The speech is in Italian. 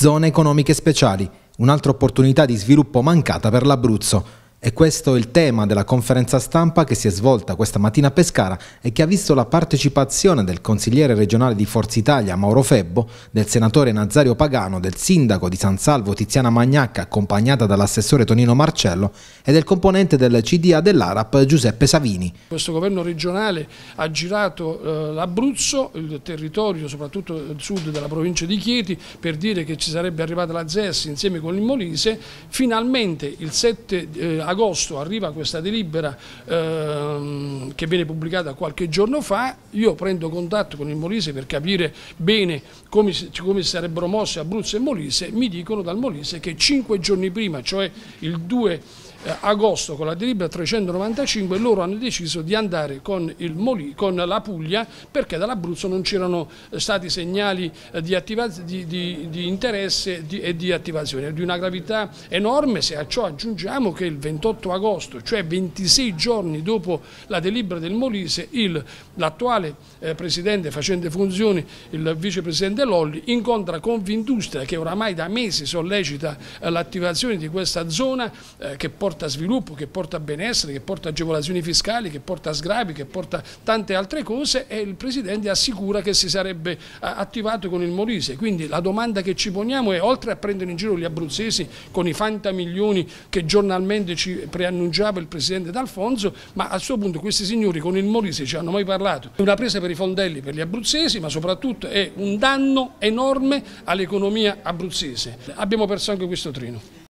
Zone economiche speciali, un'altra opportunità di sviluppo mancata per l'Abruzzo. E questo è il tema della conferenza stampa che si è svolta questa mattina a Pescara e che ha visto la partecipazione del consigliere regionale di Forza Italia Mauro Febbo, del senatore Nazario Pagano, del sindaco di San Salvo Tiziana Magnacca accompagnata dall'assessore Tonino Marcello e del componente del CDA dell'ARAP Giuseppe Savini. Questo governo regionale ha girato eh, l'Abruzzo, il territorio soprattutto il sud della provincia di Chieti per dire che ci sarebbe arrivata la ZES insieme con il Molise, finalmente il 7 eh, agosto arriva questa delibera ehm, che viene pubblicata qualche giorno fa, io prendo contatto con il Molise per capire bene come, come sarebbero mosse Abruzzo e Molise, mi dicono dal Molise che cinque giorni prima, cioè il 2 eh, agosto con la delibera 395 loro hanno deciso di andare con, Molì, con la Puglia perché dall'Abruzzo non c'erano eh, stati segnali eh, di, di, di, di interesse e di attivazione di una gravità enorme se a ciò aggiungiamo che il 28 28 agosto, cioè 26 giorni dopo la delibera del Molise, l'attuale eh, Presidente facente funzioni, il Vicepresidente Lolli, incontra Confindustria che oramai da mesi sollecita eh, l'attivazione di questa zona eh, che porta sviluppo, che porta benessere, che porta agevolazioni fiscali, che porta sgravi, che porta tante altre cose e il Presidente assicura che si sarebbe eh, attivato con il Molise. Quindi la domanda che ci poniamo è oltre a prendere in giro gli abruzzesi con i fantamilioni che giornalmente ci ci preannunciava il presidente D'Alfonso, ma a suo punto questi signori con il Molise ci hanno mai parlato. È una presa per i fondelli per gli abruzzesi, ma soprattutto è un danno enorme all'economia abruzzese. Abbiamo perso anche questo treno.